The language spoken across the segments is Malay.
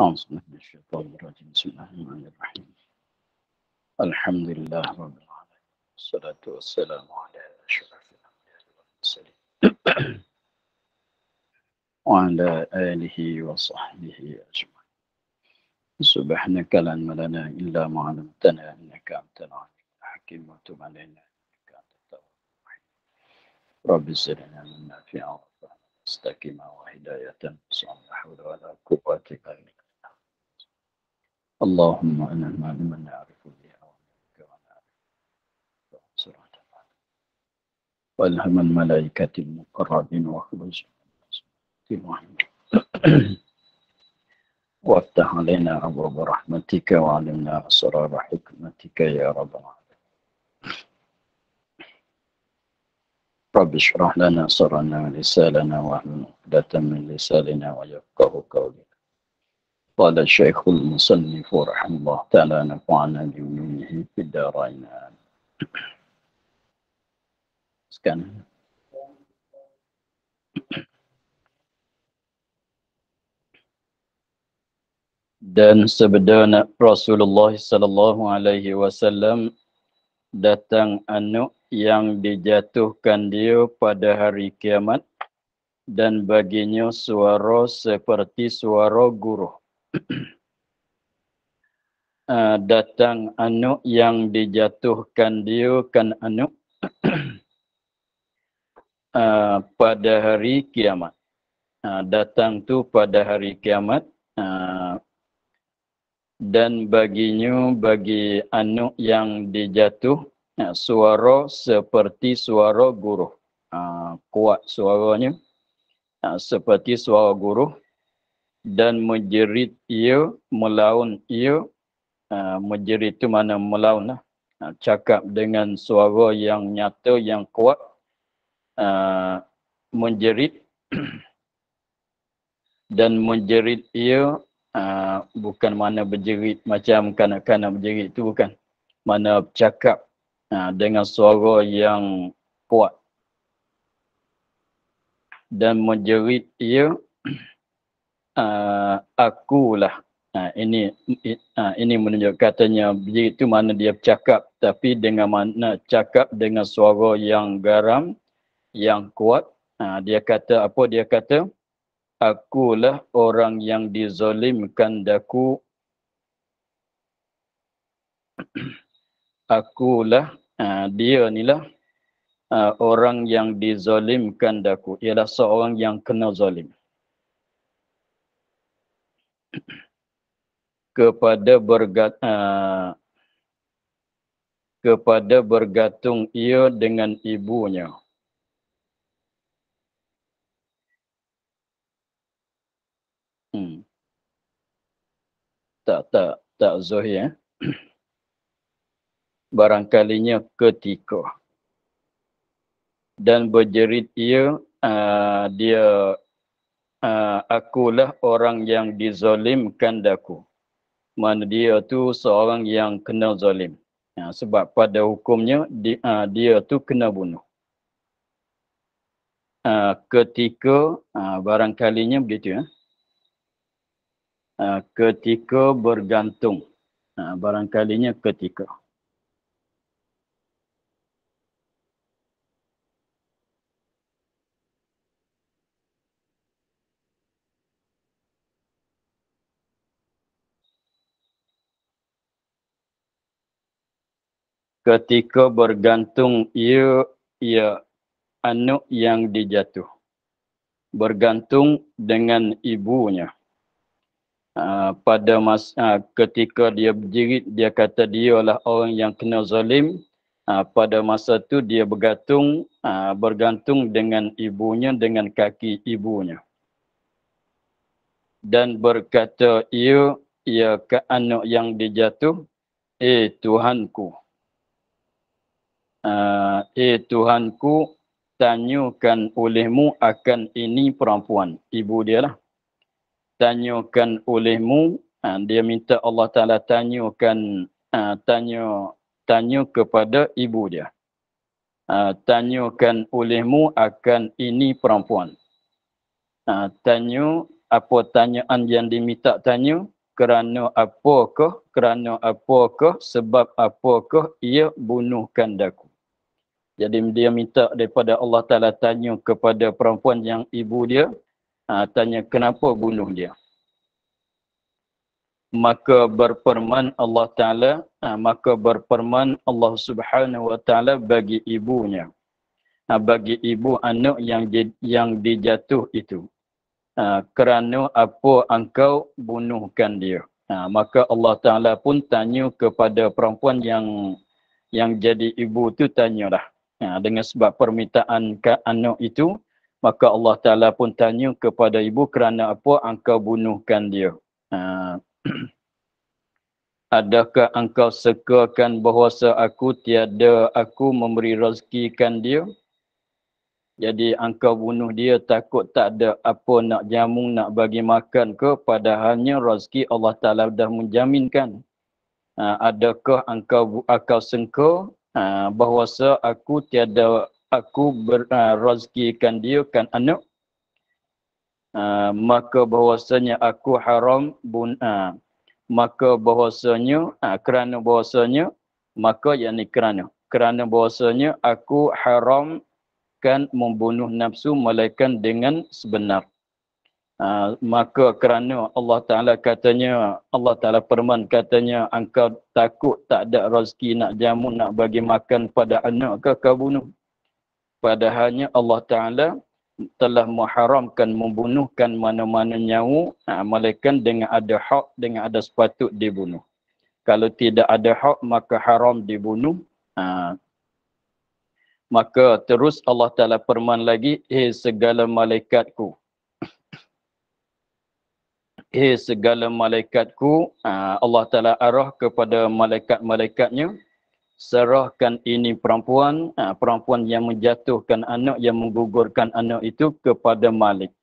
أعوذ بالله من الشيطان الرجيم بسم الله الرحمن الرحيم الحمد لله رب العالمين والصلاة والسلام على أشرف الأنبياء والمرسلين وعلى آله وصحبه أجمعين سبحانك لا علم لنا إلا ما علمتنا إنك أنت العليم الحكيم وتب علينا إنك أنت التواب الرحيم رب زدنا من نافعا واستقيما وهداية صلى الله ولا قوة إلا بالله اللهم انعم على من نعرف بأوامرك ونعرف صراط والهم الملائكة المقربين واخرج محمد وافتح علينا أبواب رحمتك وعلمنا أسرار حكمتك يا رب العالمين رب اشرح لنا صرنا ولسالنا وأهل عقدة من لساننا ويفقه قولنا قال الشيخ المصنف رحمه الله تعالى نفعنا بعلومه في الدارين سكان dan sebenarnya Rasulullah sallallahu alaihi wasallam datang anu yang dijatuhkan dia pada hari kiamat dan baginya suara seperti suara guruh uh, datang anu yang dijatuhkan dia kan anu uh, ah, pada hari kiamat. Uh, datang tu pada hari kiamat uh, dan baginya bagi anu yang dijatuh suara seperti suara guru uh, kuat suaranya uh, seperti suara guru dan menjerit ia, melaun ia. Uh, menjerit itu mana melaun lah. Uh, cakap dengan suara yang nyata, yang kuat. Uh, menjerit. dan menjerit ia. Uh, bukan mana berjerit macam kanak-kanak berjerit itu bukan. Mana cakap uh, dengan suara yang kuat. Dan menjerit ia. uh, lah. Ha, ini ha, ini menunjuk katanya begitu mana dia bercakap tapi dengan mana cakap dengan suara yang garam yang kuat ha, dia kata apa dia kata akulah orang yang dizalimkan daku akulah ha, dia nilah ha, orang yang dizalimkan daku ialah seorang yang kena zalim kepada bergat uh, kepada bergantung ia dengan ibunya. Hmm. Tak, tak, tak Zohir. Eh? Barangkalinya ketika. Dan berjerit ia, uh, dia Ah, akulah orang yang dizalimkan daku. Mana dia tu seorang yang kena zalim. Ya, ah, sebab pada hukumnya di, uh, dia tu kena bunuh. Uh, ketika uh, barangkalinya begitu ya. Uh, ketika bergantung. Uh, barangkalinya ketika. ketika bergantung ia ia anak yang dijatuh bergantung dengan ibunya ah, pada masa ah, ketika dia berdiri, dia kata dia dialah orang yang kena zalim ah, pada masa tu dia bergantung bergantung dengan ibunya dengan kaki ibunya dan berkata ia ia ke anak yang dijatuh eh tuhanku uh, eh Tuhanku tanyakan olehmu akan ini perempuan ibu dia lah tanyakan olehmu uh, dia minta Allah Taala tanyakan uh, ah, tanya tanya kepada ibu dia uh, tanyakan olehmu akan ini perempuan uh, tanya apa tanyaan yang diminta tanya kerana apakah kerana apakah sebab apakah ia bunuhkan daku jadi dia minta daripada Allah Ta'ala tanya kepada perempuan yang ibu dia, uh, tanya kenapa bunuh dia. Maka berperman Allah Ta'ala, uh, maka berperman Allah Subhanahu Wa Ta'ala bagi ibunya. Uh, bagi ibu anak yang di, yang dijatuh itu. Uh, kerana apa engkau bunuhkan dia. Uh, maka Allah Ta'ala pun tanya kepada perempuan yang yang jadi ibu tu tanyalah. Ya, dengan sebab permintaan ke anak itu, maka Allah Ta'ala pun tanya kepada ibu kerana apa engkau bunuhkan dia. Ha. Adakah engkau sekakan bahawa aku tiada aku memberi rezekikan dia? Jadi engkau bunuh dia takut tak ada apa nak jamu nak bagi makan ke padahalnya rezeki Allah Ta'ala dah menjaminkan. Ha, adakah engkau akal sengkau Ha, bahawa aku tiada aku berrazkikan ha, uh, dia kan anak uh, maka bahawasanya aku haram bun, uh, maka bahawasanya uh, kerana bahawasanya maka yakni kerana kerana bahawasanya aku haram kan membunuh nafsu malaikat dengan sebenar Ah, maka kerana Allah Ta'ala katanya, Allah Ta'ala perman katanya, engkau takut tak ada rezeki nak jamu, nak bagi makan pada anak ke kau bunuh. Padahalnya Allah Ta'ala telah mengharamkan membunuhkan mana-mana nyawa ha, ah, malaikat dengan ada hak dengan ada sepatut dibunuh kalau tidak ada hak maka haram dibunuh ha, maka terus Allah Taala perman lagi hey segala malaikatku hey, segala malaikatku ah, Allah Ta'ala arah kepada malaikat-malaikatnya serahkan ini perempuan ah, perempuan yang menjatuhkan anak yang menggugurkan anak itu kepada Malik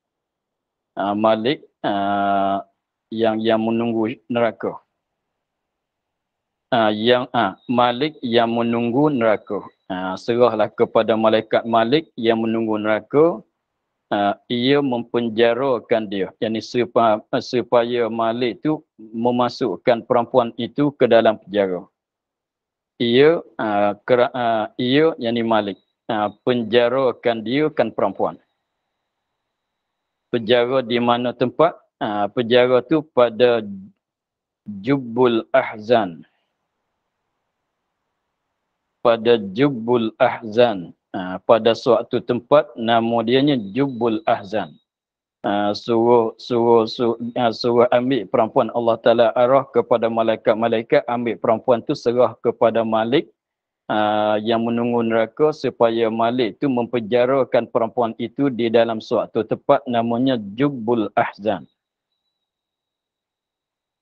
ah, Malik yang yang menunggu neraka yang Malik yang menunggu neraka serahlah kepada malaikat Malik yang menunggu neraka Ah, ia mempenjarakan dia yakni supaya, ah, supaya Malik tu memasukkan perempuan itu ke dalam penjara ia aa, ah, kera, aa, ia yakni Malik aa, penjarakan dia kan perempuan penjara di mana tempat aa, penjara tu pada Jubbul Ahzan pada Jubbul Ahzan Ah, pada suatu tempat nama dianya Jubul Ahzan. Uh, suruh, suruh, ah, suruh, uh, ambil perempuan Allah Ta'ala arah kepada malaikat-malaikat ambil perempuan tu serah kepada Malik uh, yang menunggu neraka supaya Malik tu memperjarakan perempuan itu di dalam suatu tempat namanya Jubul Ahzan.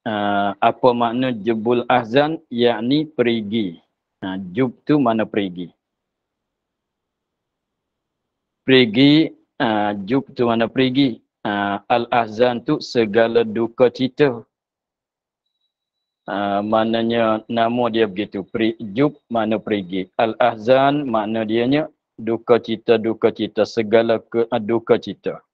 Uh, apa makna Jubul Ahzan? Yakni perigi. Uh, Jub tu mana perigi. Uh, pergi uh, ah, tu mana pergi uh, ah, al-ahzan tu segala duka cita uh, ah, maknanya nama dia begitu pri, jub mana pergi al-ahzan makna dianya duka cita duka cita segala ke, uh, duka cita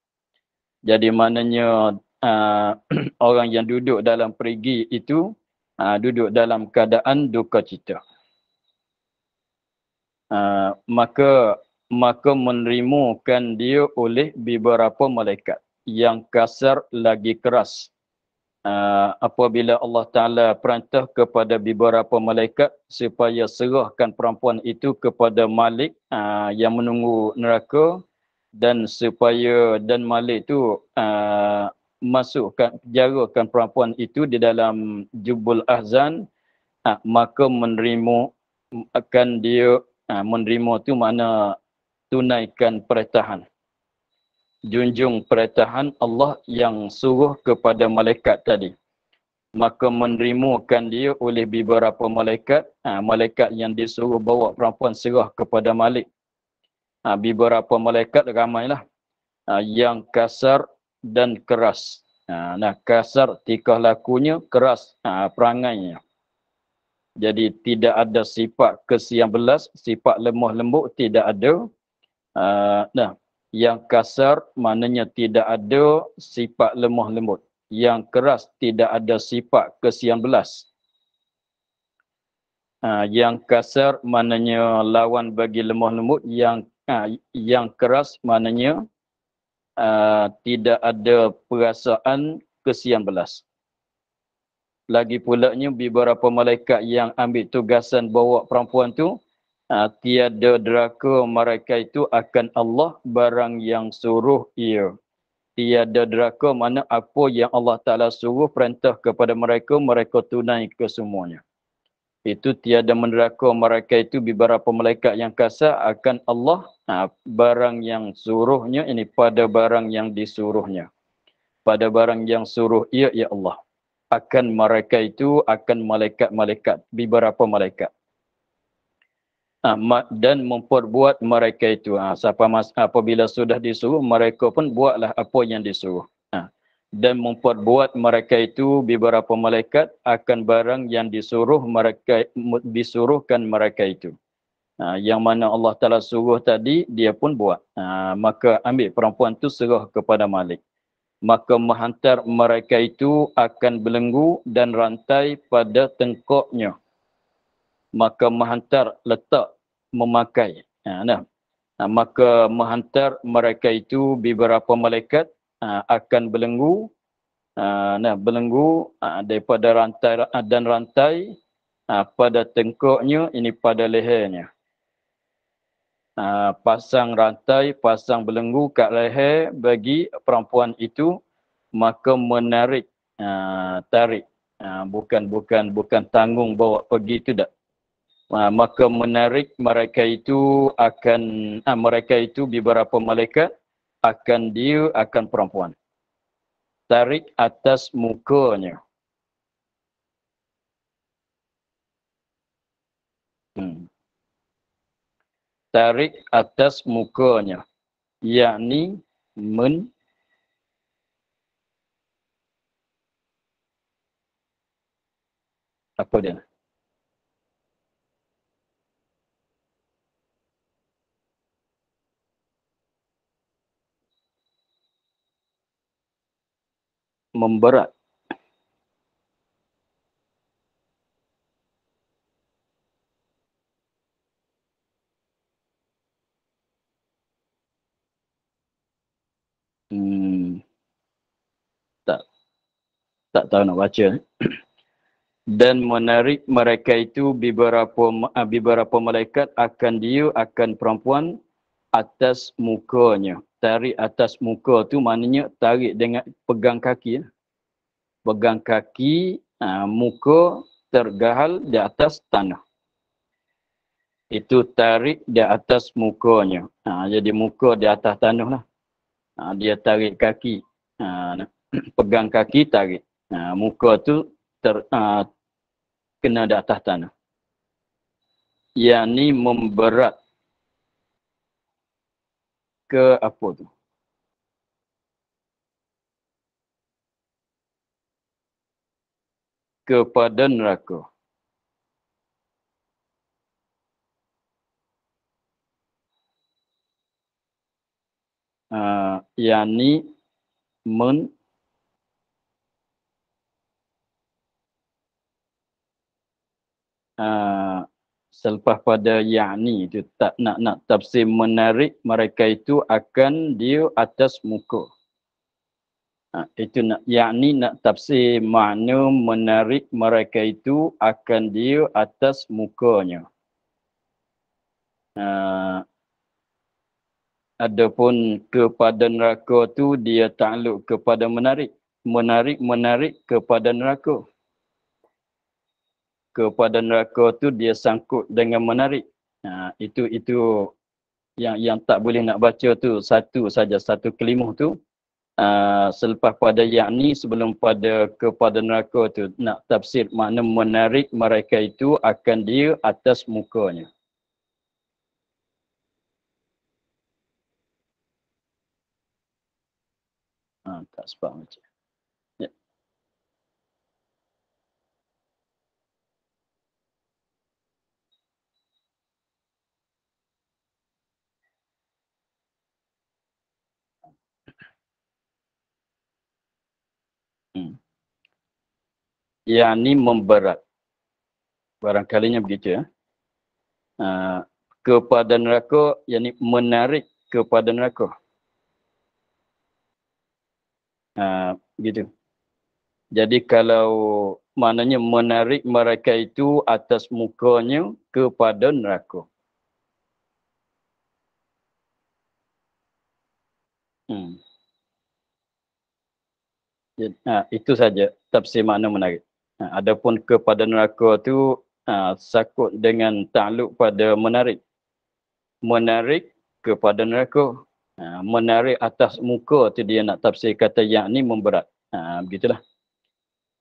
jadi maknanya uh, orang yang duduk dalam pergi itu uh, duduk dalam keadaan duka cita uh, maka maka menerimukan dia oleh beberapa malaikat yang kasar lagi keras. Uh, apabila Allah Ta'ala perintah kepada beberapa malaikat supaya serahkan perempuan itu kepada Malik uh, yang menunggu neraka dan supaya dan Malik itu uh, ah, masukkan, jarakan perempuan itu di dalam jubul ahzan uh, maka menerima akan dia uh, menerima tu mana tunaikan perintahan junjung perintahan Allah yang suruh kepada malaikat tadi maka menerimakan dia oleh beberapa malaikat ha, malaikat yang disuruh bawa perempuan serah kepada Malik ha, beberapa malaikat ramailah ha, yang kasar dan keras ha, nah kasar tikah lakunya keras ha, perangainya jadi tidak ada sifat kesian belas sifat lemah lembut tidak ada Ah, nah yang kasar maknanya tidak ada sifat lemah lembut yang keras tidak ada sifat kesian belas uh, yang kasar maknanya lawan bagi lemah lembut yang uh, yang keras maknanya uh, tidak ada perasaan kesian belas lagi pulaknya beberapa malaikat yang ambil tugasan bawa perempuan tu uh, tiada deraka mereka itu akan Allah barang yang suruh ia tiada deraka mana apa yang Allah Ta'ala suruh perintah kepada mereka, mereka tunai ke semuanya. Itu tiada meneraka mereka itu beberapa malaikat yang kasar akan Allah ha, barang yang suruhnya ini pada barang yang disuruhnya. Pada barang yang suruh ia, ya Allah. Akan mereka itu, akan malaikat-malaikat, beberapa malaikat uh, dan memperbuat mereka itu. Uh, siapa mas, apabila sudah disuruh, mereka pun buatlah apa yang disuruh. Uh, dan memperbuat mereka itu beberapa malaikat akan barang yang disuruh mereka disuruhkan mereka itu. Uh, yang mana Allah Ta'ala suruh tadi, dia pun buat. Uh, maka ambil perempuan itu suruh kepada Malik maka menghantar mereka itu akan belenggu dan rantai pada tengkoknya. Uh, maka menghantar letak memakai ha, nah. Ha, maka menghantar mereka itu beberapa malaikat ha, akan belenggu ha, nah belenggu ha, daripada rantai ha, dan rantai ha, pada tengkuknya ini pada lehernya ha, pasang rantai pasang belenggu kat leher bagi perempuan itu maka menarik ha, tarik ha, bukan bukan bukan tanggung bawa pergi itu tidak Ah, maka menarik mereka itu akan ha, mereka itu beberapa malaikat akan dia akan perempuan tarik atas mukanya hmm. tarik atas mukanya yakni men apa dia memberat Hmm. Tak tak tahu nak baca. Dan menarik mereka itu beberapa beberapa malaikat akan dia akan perempuan atas mukanya tarik atas muka tu maknanya tarik dengan pegang kaki ya. pegang kaki ha, muka tergahal di atas tanah itu tarik di atas mukanya ha, jadi muka di atas tanah lah ha, dia tarik kaki ha, pegang kaki tarik ha, muka tu ter, ha, kena di atas tanah yang ni memberat ke apa tu kepada neraka uh, ah, yakni men uh, selepas pada yani itu tak nak nak tafsir menarik mereka itu akan dia atas muka ha, itu nak yani nak tafsir makna menarik mereka itu akan dia atas mukanya ha, adapun kepada neraka tu dia takluk kepada menarik menarik menarik kepada neraka kepada neraka tu dia sangkut dengan menarik. Ha, itu itu yang yang tak boleh nak baca tu satu saja satu kelimah tu ha, selepas pada yakni sebelum pada kepada neraka tu nak tafsir makna menarik mereka itu akan dia atas mukanya. Ha, tak sebab yang ni memberat barangkalinya begitu ya. Ha, kepada neraka yang ni menarik kepada neraka. Ha, ah, gitu. Jadi kalau maknanya menarik mereka itu atas mukanya kepada neraka. Hmm. Ya, ha, itu saja tafsir makna menarik. Ha, adapun kepada neraka tu aa, ha, sakut dengan takluk pada menarik. Menarik kepada neraka. Aa, ha, menarik atas muka tu dia nak tafsir kata yang ni memberat. Ha, begitulah.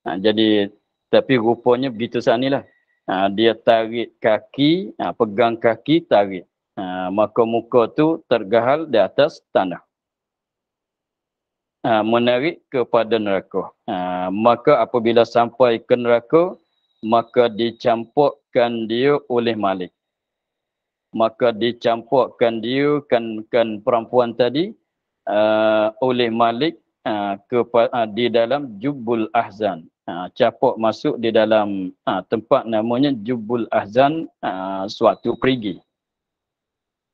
Ha, jadi tapi rupanya begitu saat inilah. Ha, dia tarik kaki, ha, pegang kaki, tarik. Ha, maka muka tu tergahal di atas tanah. Ah, menarik kepada neraka. Uh, maka apabila sampai ke neraka, maka dicampurkan dia oleh malik. Maka dicampurkan dia kan kan perempuan tadi uh, oleh malik uh, ke uh, di dalam jubul ahzan. Uh, capok masuk di dalam uh, tempat namanya jubul ahzan uh, suatu perigi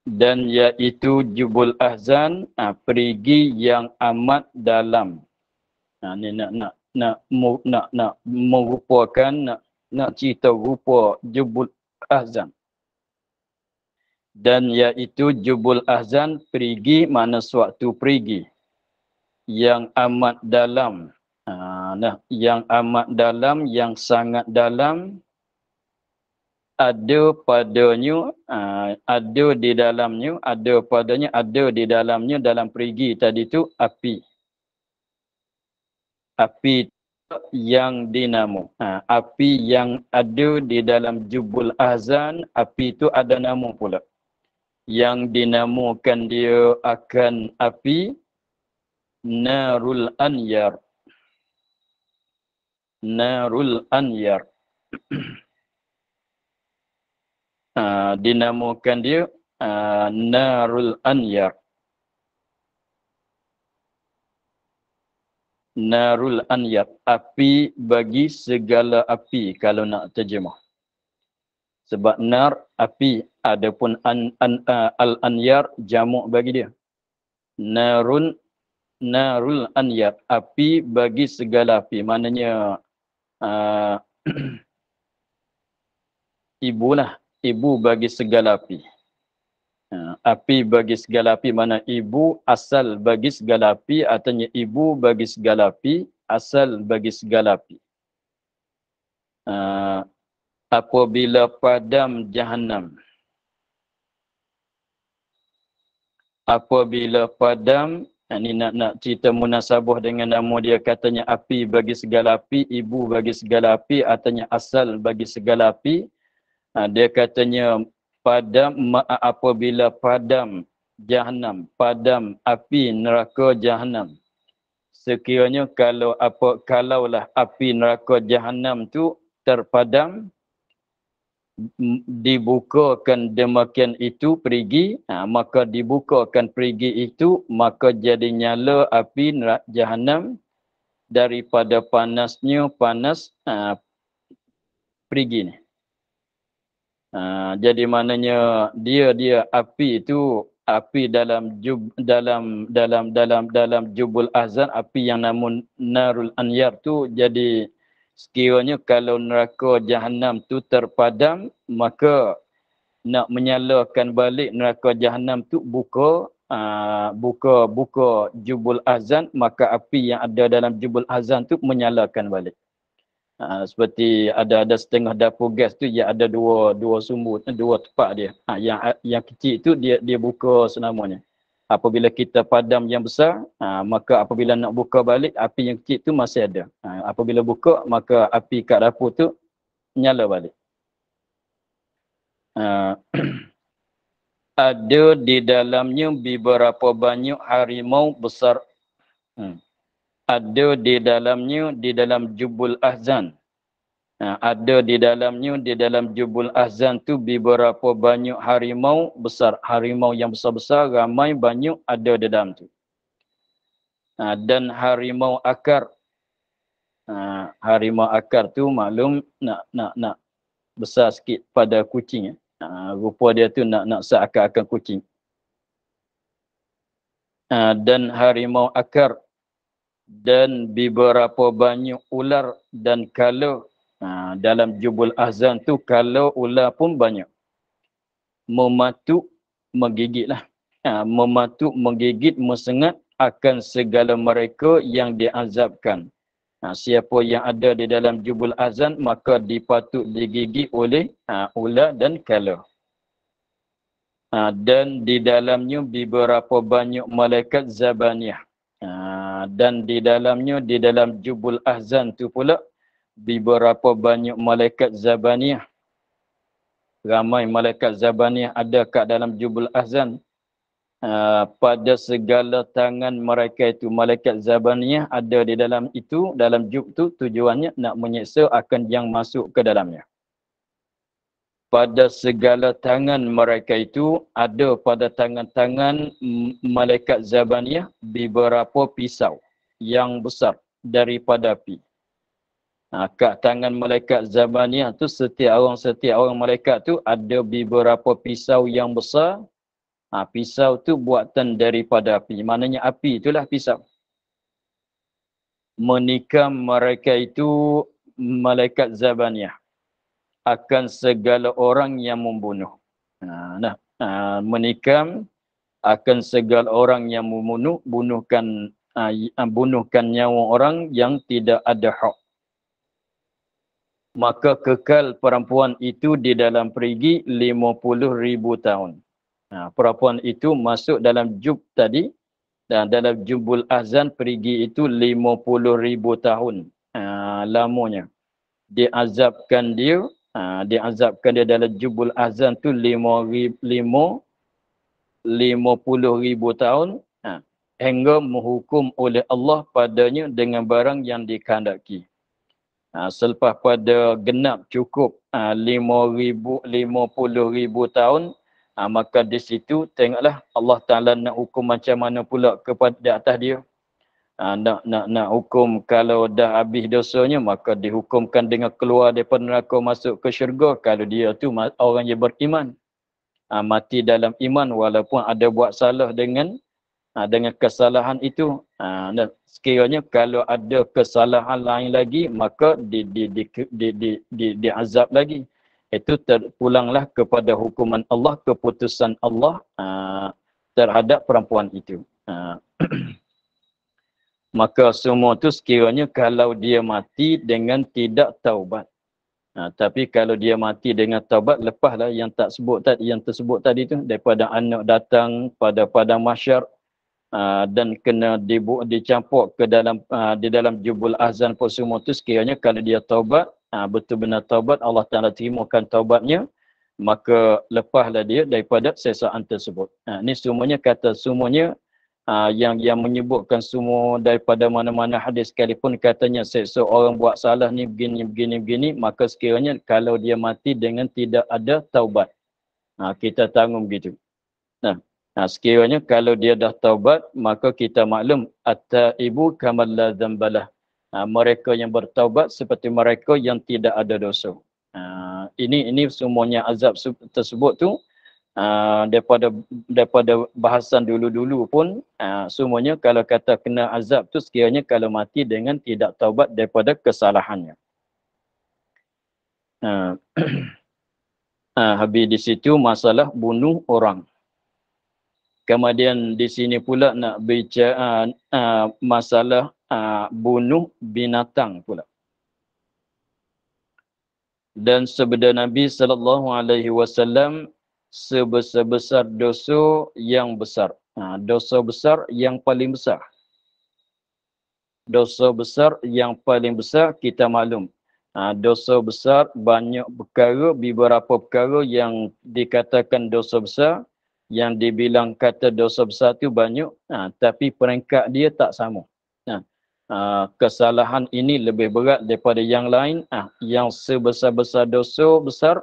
dan iaitu jubul ahzan ha, perigi yang amat dalam ha, ni nak nak nak mu, nak nak merupakan nak nak cerita rupa jubul ahzan dan iaitu jubul ahzan perigi mana suatu perigi yang amat dalam ha, nah yang amat dalam yang sangat dalam ada padanya uh, ada di dalamnya ada padanya ada di dalamnya dalam perigi tadi tu api api yang dinamo ha, ah, api yang ada di dalam jubul azan api itu ada nama pula yang dinamakan dia akan api narul anyar narul anyar Ah, dinamakan dia uh, Narul Anyar. Narul Anyar, api bagi segala api kalau nak terjemah. Sebab nar, api, adapun an, an, uh, ah, Al-Anyar, jamuk bagi dia. Narun, Narul Anyar, api bagi segala api. Maknanya, uh, ibu lah, ibu bagi segala api. Ya, api bagi segala api mana ibu asal bagi segala api artinya ibu bagi segala api asal bagi segala api. Uh, apabila padam jahanam. Apabila padam, ini ha, nak, nak cerita munasabah dengan nama dia katanya api bagi segala api, ibu bagi segala api, artinya asal bagi segala api. Ha, dia katanya padam apabila padam jahanam padam api neraka jahanam sekiranya kalau apa kalaulah api neraka jahanam tu terpadam dibukakan demikian itu perigi ha, maka dibukakan perigi itu maka jadi nyala api neraka jahanam daripada panasnya panas uh, perigi ni Ah, jadi maknanya dia dia api itu api dalam jub, dalam dalam dalam dalam jubul azan api yang namun narul anyar tu jadi sekiranya kalau neraka jahanam tu terpadam maka nak menyalakan balik neraka jahanam tu buka aa, ah, buka buka jubul azan maka api yang ada dalam jubul azan tu menyalakan balik Ha, seperti ada ada setengah dapur gas tu ia ada dua dua sumbu eh, dua tempat dia. Ha, yang yang kecil tu dia dia buka senamanya. Apabila kita padam yang besar, ha, maka apabila nak buka balik api yang kecil tu masih ada. Ha, apabila buka maka api kat dapur tu nyala balik. Ha, ada di dalamnya beberapa banyak harimau besar. Hmm ada di dalamnya di dalam jubul ahzan ha, ada di dalamnya di dalam jubul ahzan tu beberapa banyak harimau besar harimau yang besar-besar ramai banyak ada di dalam tu ha, dan harimau akar ha, harimau akar tu maklum nak nak nak besar sikit pada kucing ya. ha, rupa dia tu nak nak seakan-akan kucing ha, dan harimau akar dan beberapa banyak ular dan kalau ha, dalam jubul azan tu kalau ular pun banyak mematuk menggigit lah ha, mematuk menggigit mesengat akan segala mereka yang diazabkan ha, siapa yang ada di dalam jubul azan maka dipatuk digigit oleh ha, ular dan kalau ha, dan di dalamnya beberapa banyak malaikat zabaniyah dan di dalamnya di dalam jubul ahzan tu pula beberapa banyak malaikat zabaniyah ramai malaikat zabaniyah ada kat dalam jubul ahzan uh, pada segala tangan mereka itu malaikat zabaniyah ada di dalam itu dalam jub tu tujuannya nak menyiksa akan yang masuk ke dalamnya pada segala tangan mereka itu ada pada tangan-tangan malaikat Zabaniyah beberapa pisau yang besar daripada api. Ha, kat tangan malaikat Zabaniyah tu setiap orang setiap orang malaikat tu ada beberapa pisau yang besar. Ha, pisau tu buatan daripada api. Maknanya api itulah pisau. Menikam mereka itu malaikat Zabaniyah akan segala orang yang membunuh. Ha, nah, ha, menikam akan segala orang yang membunuh, bunuhkan ha, bunuhkan nyawa orang yang tidak ada hak. Maka kekal perempuan itu di dalam perigi lima puluh ribu tahun. Nah, perempuan itu masuk dalam jub tadi dan dalam jubul azan perigi itu lima puluh ribu tahun uh, lamanya. azabkan dia Ha, dia azabkan dia dalam jubul azan tu lima ribu, lima, lima puluh ribu tahun. Ha, hingga menghukum oleh Allah padanya dengan barang yang dikandaki. Ha, selepas pada genap cukup ha, lima ribu, lima puluh ribu tahun. Ha, maka di situ tengoklah Allah Ta'ala nak hukum macam mana pula kepada di atas dia uh, nak nak nak hukum kalau dah habis dosanya maka dihukumkan dengan keluar daripada neraka masuk ke syurga kalau dia tu orang yang beriman uh, mati dalam iman walaupun ada buat salah dengan uh, dengan kesalahan itu uh, dan sekiranya kalau ada kesalahan lain lagi maka di di di di di, di, di, di azab lagi itu terpulanglah kepada hukuman Allah keputusan Allah uh, terhadap perempuan itu uh, maka semua tu sekiranya kalau dia mati dengan tidak taubat. Ha, tapi kalau dia mati dengan taubat, lepahlah yang tak sebut tadi, yang tersebut tadi tu daripada anak datang pada pada masyar ha, dan kena dibu- dicampur ke dalam ha, di dalam jubul azan pun semua tu sekiranya kalau dia taubat, ha, betul benar taubat, Allah Ta'ala terimakan taubatnya, maka lepahlah dia daripada sesaan tersebut. Ha, ini semuanya kata semuanya Ah, yang yang menyebutkan semua daripada mana-mana hadis sekalipun katanya seseorang buat salah ni begini begini begini maka sekiranya kalau dia mati dengan tidak ada taubat. Ha, kita tanggung begitu. Nah, nah sekiranya kalau dia dah taubat maka kita maklum atta ibu kamal la zambalah. Ha, mereka yang bertaubat seperti mereka yang tidak ada dosa. Ha, ini ini semuanya azab tersebut tu Ah, daripada daripada bahasan dulu-dulu pun uh, semuanya kalau kata kena azab tu sekiranya kalau mati dengan tidak taubat daripada kesalahannya. Uh, uh, habis di situ masalah bunuh orang. Kemudian di sini pula nak bicara uh, uh, masalah uh, bunuh binatang pula. Dan sebenarnya Nabi sallallahu alaihi wasallam sebesar-besar dosa yang besar. Ha, dosa besar yang paling besar. Dosa besar yang paling besar kita maklum. Ha, dosa besar banyak perkara, beberapa perkara yang dikatakan dosa besar. Yang dibilang kata dosa besar itu banyak ha, tapi peringkat dia tak sama. Ha, ha, kesalahan ini lebih berat daripada yang lain. Ha, yang sebesar-besar dosa besar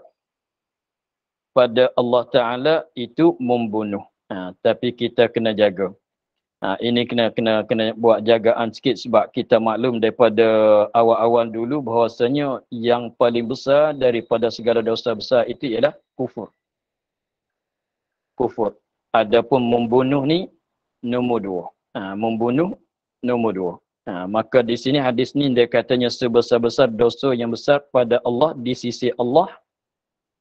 pada Allah Taala itu membunuh. Ha, tapi kita kena jaga. Ha, ini kena kena kena buat jagaan sikit sebab kita maklum daripada awal-awal dulu bahawasanya yang paling besar daripada segala dosa besar itu ialah kufur. Kufur. Adapun membunuh ni nombor dua. Ha, membunuh nombor dua. Ha, maka di sini hadis ni dia katanya sebesar-besar dosa yang besar pada Allah di sisi Allah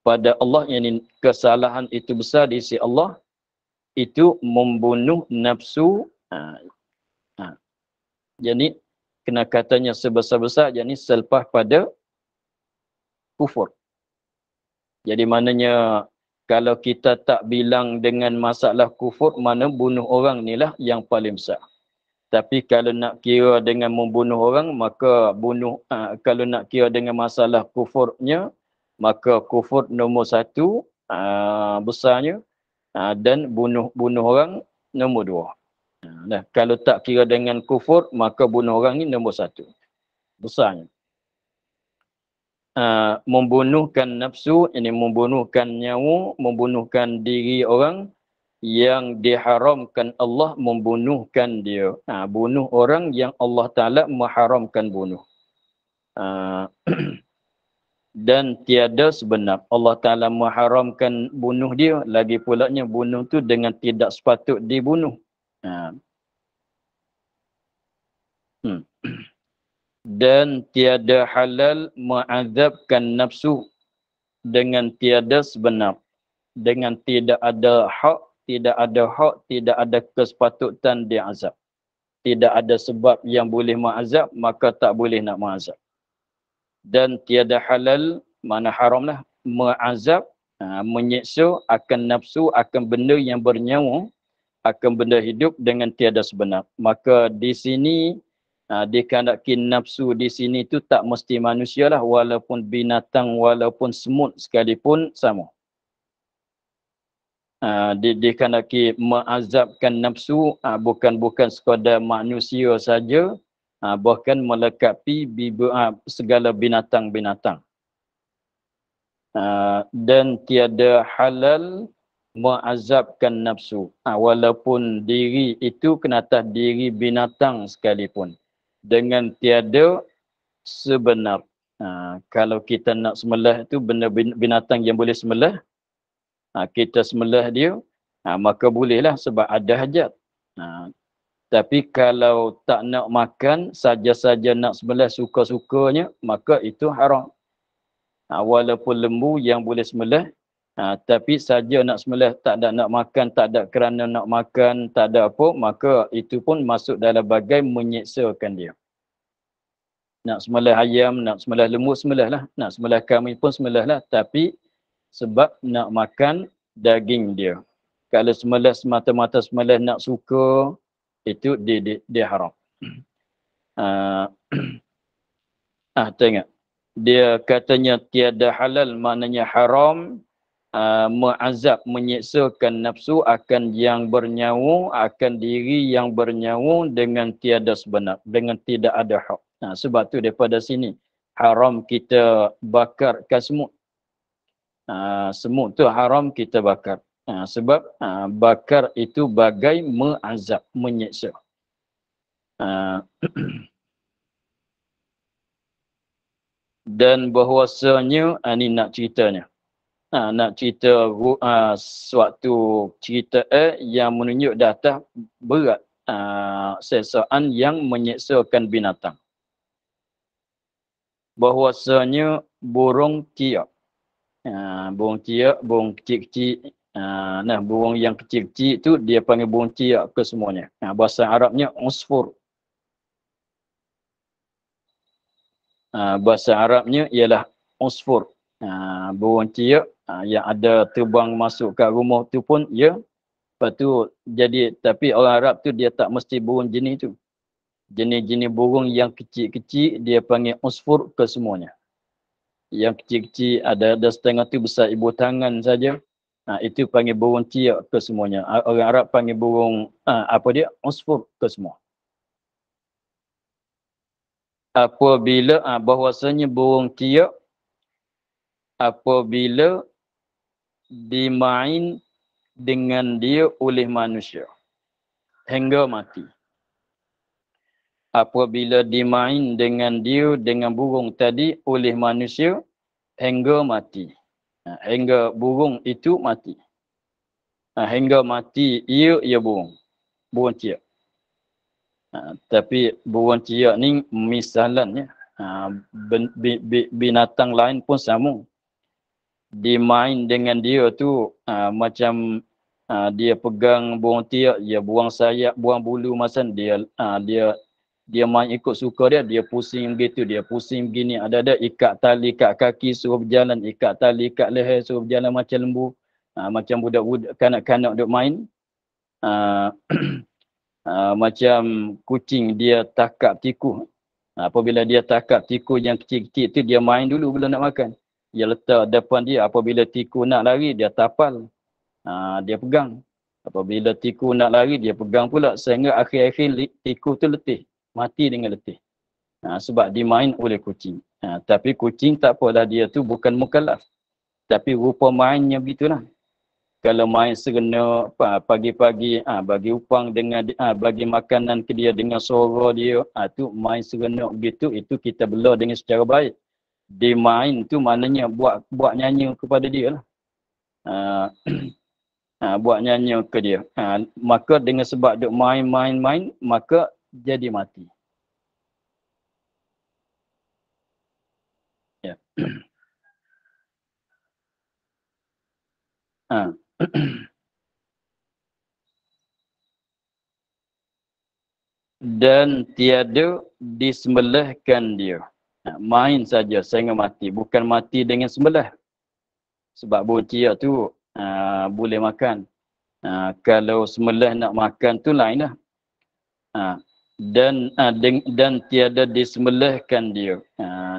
pada Allah yang kesalahan itu besar di sisi Allah itu membunuh nafsu ha, ha. jadi kena katanya sebesar-besar jadi selepas pada kufur jadi maknanya kalau kita tak bilang dengan masalah kufur mana bunuh orang ni lah yang paling besar tapi kalau nak kira dengan membunuh orang maka bunuh ha, kalau nak kira dengan masalah kufurnya maka kufur nombor satu uh, besarnya uh, dan bunuh bunuh orang nombor dua. Ah, nah, kalau tak kira dengan kufur, maka bunuh orang ni nombor satu. Besarnya. Uh, membunuhkan nafsu, ini membunuhkan nyawa, membunuhkan diri orang yang diharamkan Allah membunuhkan dia. Ha, bunuh orang yang Allah Ta'ala mengharamkan bunuh. Uh, dan tiada sebenar. Allah Ta'ala mengharamkan bunuh dia, lagi pula bunuh tu dengan tidak sepatut dibunuh. Ha. Hmm. Dan tiada halal mengazabkan nafsu dengan tiada sebenar. Dengan tidak ada hak, tidak ada hak, tidak ada kesepatutan diazab. Tidak ada sebab yang boleh mengazab, maka tak boleh nak mengazab dan tiada halal mana haramlah mengazab ha, menyiksa akan nafsu akan benda yang bernyawa akan benda hidup dengan tiada sebenar maka di sini ha, dikandalkan nafsu di sini tu tak mesti manusialah walaupun binatang walaupun semut sekalipun sama Uh, ha, dikandaki di mengazabkan nafsu uh, bukan-bukan sekadar manusia saja uh, ha, bahkan melekapi bibu, ha, segala binatang-binatang uh, dan tiada halal mengazabkan nafsu uh, walaupun diri itu kena atas diri binatang sekalipun dengan tiada sebenar uh, kalau kita nak semelah itu benda binatang yang boleh semelah uh, kita semelah dia uh, maka bolehlah sebab ada hajat uh, tapi kalau tak nak makan, saja-saja nak semelas suka-sukanya, maka itu haram. Ha, walaupun lembu yang boleh semelas, ha, tapi saja nak semelas, tak ada nak makan, tak ada kerana nak makan, tak ada apa, maka itu pun masuk dalam bagai menyeksakan dia. Nak semelas ayam, nak semelas lembu, semelas lah. Nak semelas kami pun semelas lah. Tapi sebab nak makan daging dia. Kalau semelas mata-mata semelas nak suka, itu dia dia, dia haram. Uh, ah tengok ah, dia katanya tiada halal maknanya haram uh, ah, mengazab menyiksakan nafsu akan yang bernyawa akan diri yang bernyawa dengan tiada sebenar dengan tidak ada hak. Nah sebab tu daripada sini haram kita bakar kasmut. Uh, ah, semut tu haram kita bakar. Ha, sebab ha, bakar itu bagai mengazab, menyeksa. Ha, dan bahawasanya, ha, ni nak ceritanya. Ha, nak cerita ha, suatu cerita eh, yang menunjuk data berat ha, sesaan yang menyeksakan binatang. Bahawasanya burung tiap. Ha, burung tiap, burung kecil-kecil Uh, nah burung yang kecil-kecil tu dia panggil burung ciak ke semuanya. Nah, bahasa Arabnya usfur. Uh, bahasa Arabnya ialah usfur. Uh, burung ciak uh, yang ada terbang masuk ke rumah tu pun ya. Lepas tu jadi tapi orang Arab tu dia tak mesti burung jenis tu. Jenis-jenis burung yang kecil-kecil dia panggil usfur ke semuanya. Yang kecil-kecil ada ada setengah tu besar ibu tangan saja. Nah ha, itu panggil burung tiak ke semuanya. Ha, orang Arab panggil burung ha, apa dia? Usfur ke semua. Apabila ha, bahwasanya burung tiak apabila dimain dengan dia oleh manusia hingga mati. Apabila dimain dengan dia dengan burung tadi oleh manusia hingga mati. Ha, hingga burung itu mati. Ha, hingga mati ia ia burung. Burung tiak. Ha, tapi burung tiak ni misalannya binatang lain pun sama. Dimain dengan dia tu macam dia pegang burung tiak, dia buang sayap, buang bulu macam dia dia dia main ikut suka dia, dia pusing begitu, dia pusing begini, ada-ada ikat tali ikat kaki suruh berjalan, ikat tali ikat leher suruh berjalan macam lembu, ha, macam budak-budak kanak-kanak duk main. Ha, ha, macam kucing dia takap tiku. Ha, apabila dia takap tiku yang kecil-kecil tu dia main dulu bila nak makan. Dia letak depan dia apabila tiku nak lari dia tapal. Ha, dia pegang. Apabila tiku nak lari dia pegang pula sehingga akhir-akhir tiku tu letih mati dengan letih. Ha, sebab dimain oleh kucing. Ha, tapi kucing tak apalah dia tu bukan mukallaf. Tapi rupa mainnya begitu lah, Kalau main serena apa, pagi-pagi ha, bagi upang dengan ha, bagi makanan ke dia dengan soro dia ha, tu main serena begitu itu kita bela dengan secara baik. Dimain tu maknanya buat buat nyanyi kepada dia lah. Ha, ha, buat nyanyi ke dia. Ha, maka dengan sebab dia main-main-main maka jadi mati. Ya. ha. dan tiada disembelahkan dia. Ha, main saja sehingga mati. Bukan mati dengan sembelah. Sebab bocia tu uh, boleh makan. Uh, kalau sembelah nak makan tu lain lah. Uh, dan ah, dan tiada disembelihkan dia ah,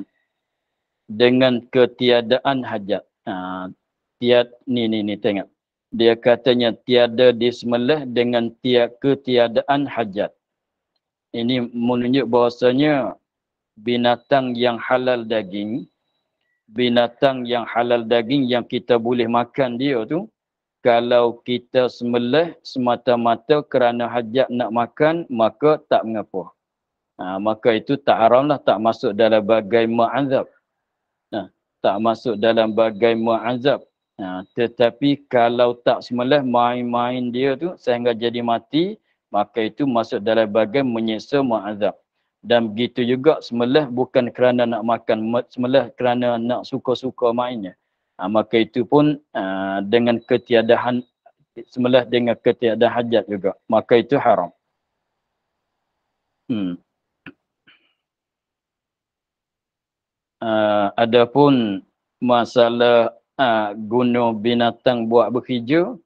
dengan ketiadaan hajat ah, tiat ni ni ni tengok dia katanya tiada disembelih dengan tiak ketiadaan hajat ini menunjuk bahasanya binatang yang halal daging binatang yang halal daging yang kita boleh makan dia tu kalau kita semelih semata-mata kerana hajat nak makan, maka tak mengapa. Ha, maka itu tak haram lah, tak masuk dalam bagai ma'azab. Ha, tak masuk dalam bagai ma'azab. Ha, tetapi kalau tak semelih main-main dia tu sehingga jadi mati, maka itu masuk dalam bagai menyiksa ma'azab. Dan begitu juga semelih bukan kerana nak makan, semelih kerana nak suka-suka mainnya ha, maka itu pun ha, dengan ketiadaan semula dengan ketiadaan hajat juga maka itu haram hmm. ha, adapun masalah ha, guna binatang buat berhijau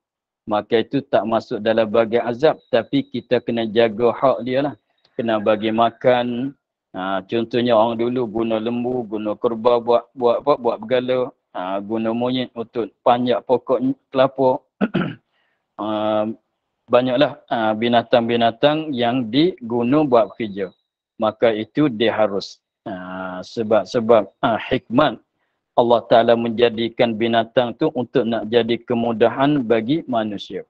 maka itu tak masuk dalam bagian azab tapi kita kena jaga hak dia lah kena bagi makan ha, contohnya orang dulu guna lembu guna kerba buat buat apa buat, buat, buat bergala ha, guna monyet untuk panjat pokok kelapa. ha, banyaklah ha, binatang-binatang yang diguna buat kerja. Maka itu dia harus. Ha, sebab-sebab ha, hikmat Allah Ta'ala menjadikan binatang tu untuk nak jadi kemudahan bagi manusia.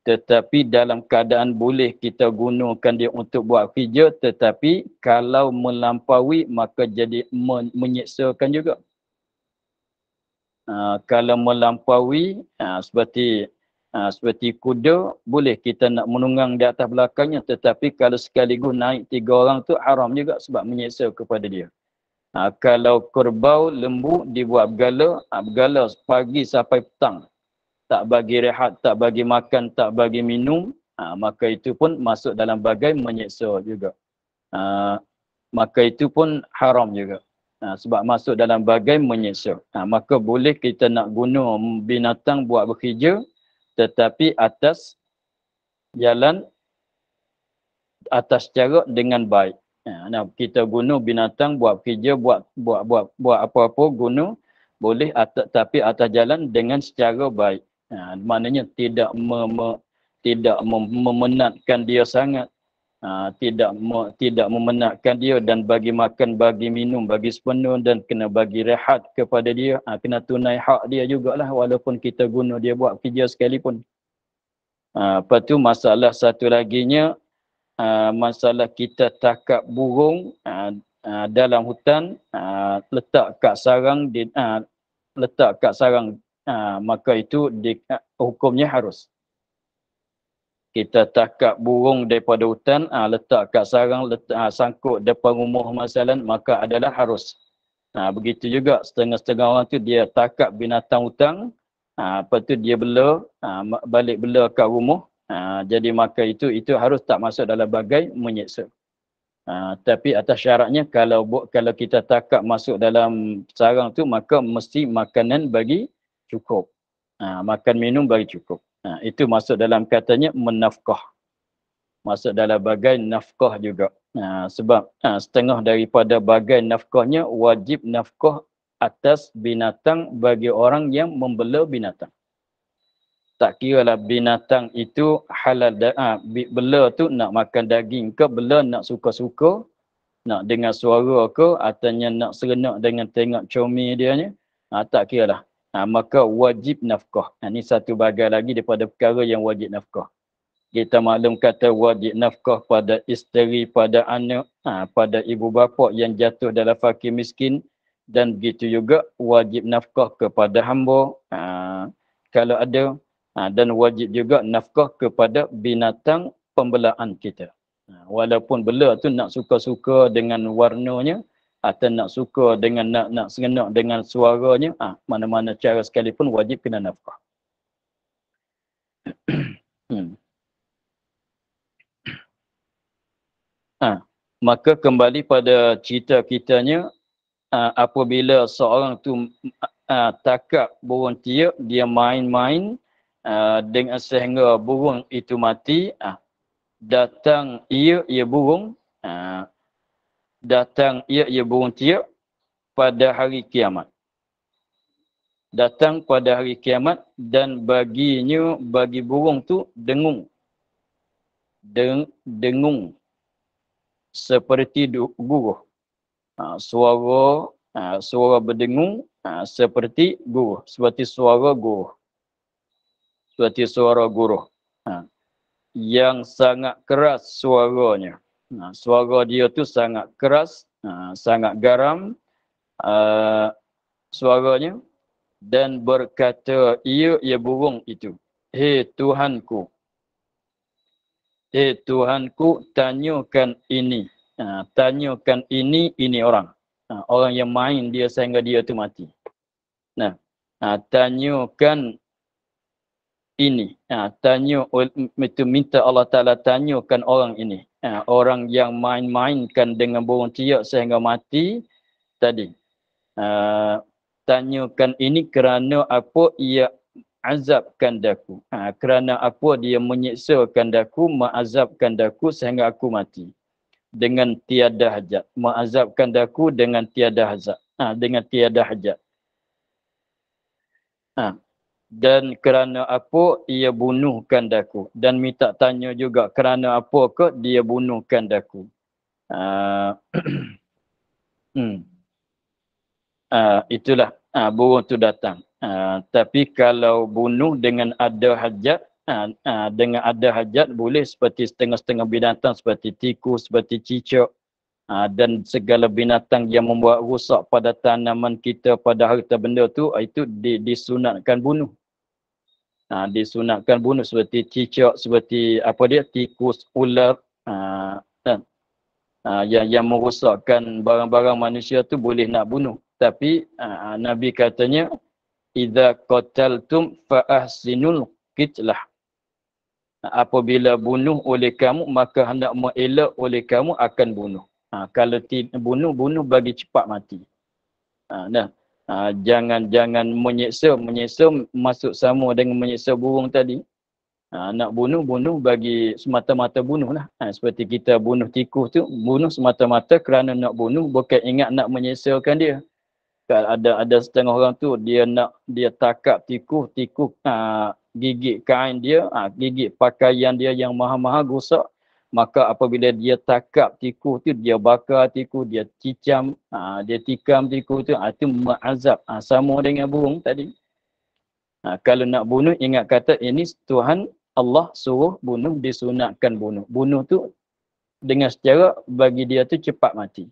Tetapi dalam keadaan boleh kita gunakan dia untuk buat kerja tetapi kalau melampaui maka jadi menyeksakan juga. Ah, kalau melampaui ha, seperti ha, seperti kuda boleh kita nak menunggang di atas belakangnya tetapi kalau sekaligus naik tiga orang tu haram juga sebab menyiksa kepada dia. Ha, kalau kerbau lembu dibuat bergala, bergala pagi sampai petang. Tak bagi rehat, tak bagi makan, tak bagi minum, ha, maka itu pun masuk dalam bagai menyiksa juga. Ha, maka itu pun haram juga ha, sebab masuk dalam bagai menyiksa. Ha, maka boleh kita nak guna binatang buat bekerja tetapi atas jalan atas cara dengan baik. Ha, nah, kita guna binatang buat kerja buat buat buat buat apa-apa guna boleh atas, tapi atas jalan dengan secara baik. Nah, ha, maknanya tidak me, me, tidak mem, memenatkan dia sangat, Ah, tidak tidak memenatkan dia dan bagi makan, bagi minum, bagi sepenuh dan kena bagi rehat kepada dia, ha, kena tunai hak dia jugalah walaupun kita guna dia buat kerja sekalipun. Ha, lepas tu masalah satu lagi nya masalah kita takap burung ha, ha, dalam hutan, ha, letak kat sarang, di, ha, letak kat sarang ha, maka itu di, ha, hukumnya harus kita takap burung daripada hutan ha, letak kat sarang letak, ha, sangkut depan rumah masalan maka adalah harus ha, begitu juga setengah-setengah orang tu dia takap binatang hutan ha, lepas tu dia bela ha, balik bela kat rumah ha, jadi maka itu itu harus tak masuk dalam bagai menyiksa ha, tapi atas syaratnya kalau kalau kita takap masuk dalam sarang tu maka mesti makanan bagi cukup ha, makan minum bagi cukup Ha, itu masuk dalam katanya menafkah. Masuk dalam bagian nafkah juga. Ha, sebab ha, setengah daripada bagian nafkahnya wajib nafkah atas binatang bagi orang yang membela binatang. Tak kira lah binatang itu halal, da- ha, bela tu nak makan daging ke, bela nak suka-suka, nak dengar suara ke, atanya nak serenak dengan tengok comel dia ni. Ha, tak kira lah ha, maka wajib nafkah. Ha, ah, ini satu bagian lagi daripada perkara yang wajib nafkah. Kita maklum kata wajib nafkah pada isteri, pada anak, ha, pada ibu bapa yang jatuh dalam fakir miskin dan begitu juga wajib nafkah kepada hamba ha, kalau ada ha, dan wajib juga nafkah kepada binatang pembelaan kita. Ha, walaupun bela tu nak suka-suka dengan warnanya, atau nak suka dengan nak nak serenak dengan suaranya ah ha, mana-mana cara sekalipun wajib kena nafkah hmm. ha, maka kembali pada cerita kitanya ha, apabila seorang tu ha, ah, takap burung tiup dia main-main ha, dengan sehingga burung itu mati ha, datang ia ia burung ha, datang ia ia burung tiup pada hari kiamat datang pada hari kiamat dan baginya bagi burung tu dengung Deng, dengung seperti guruh ha, suara ha, suara berdengung ha, seperti guruh seperti suara guruh seperti suara guruh ha, yang sangat keras suaranya Ha, suara dia tu sangat keras, ha, sangat garam uh, suaranya dan berkata, ia ia burung itu. Hei Tuhanku, hei Tuhanku tanyakan ini, tanyakan ini, ini orang. Orang yang main dia sehingga dia tu mati. Nah, tanyakan ini. Ha, tanya, itu minta Allah Ta'ala tanyakan orang ini. Ha, orang yang main-mainkan dengan burung ciak sehingga mati tadi. Ha, tanyakan ini kerana apa ia azabkan kandaku. Ha, kerana apa dia menyiksa kandaku, ma'azab kandaku sehingga aku mati. Dengan tiada hajat. Ma'azab kandaku dengan tiada hajat. Ha, dengan tiada hajat. Ha, dan kerana apa ia bunuhkan daku dan minta tanya juga kerana apa ke dia bunuhkan daku uh, hmm. uh, itulah uh, burung tu datang uh, tapi kalau bunuh dengan ada hajat uh, uh, dengan ada hajat boleh seperti setengah-setengah binatang seperti tikus seperti cicak dan segala binatang yang membuat rusak pada tanaman kita pada harta benda tu itu disunatkan bunuh ha, disunatkan bunuh seperti cicak seperti apa dia tikus ular ha, kan? ha, yang yang merosakkan barang-barang manusia tu boleh nak bunuh tapi ha, nabi katanya idza qataltum fa ahsinul qitlah ha, apabila bunuh oleh kamu maka hendak mengelak oleh kamu akan bunuh ha, kalau bunuh bunuh bagi cepat mati ha, nah jangan-jangan ha, menyiksa, menyiksa masuk sama dengan menyiksa burung tadi. Ha, nak bunuh, bunuh bagi semata-mata bunuh lah. Ha, seperti kita bunuh tikus tu, bunuh semata-mata kerana nak bunuh bukan ingat nak menyiksakan dia. Kalau ada ada setengah orang tu dia nak dia takap tikus, tikus ha, gigit kain dia, ha, gigit pakaian dia yang maha-maha gosok maka apabila dia takap tikus tu dia bakar tikus dia cicam ha, dia tikam tikus tu ha, itu mengazab ha, sama dengan burung tadi ha, kalau nak bunuh ingat kata ini Tuhan Allah suruh bunuh disunatkan bunuh bunuh tu dengan secara bagi dia tu cepat mati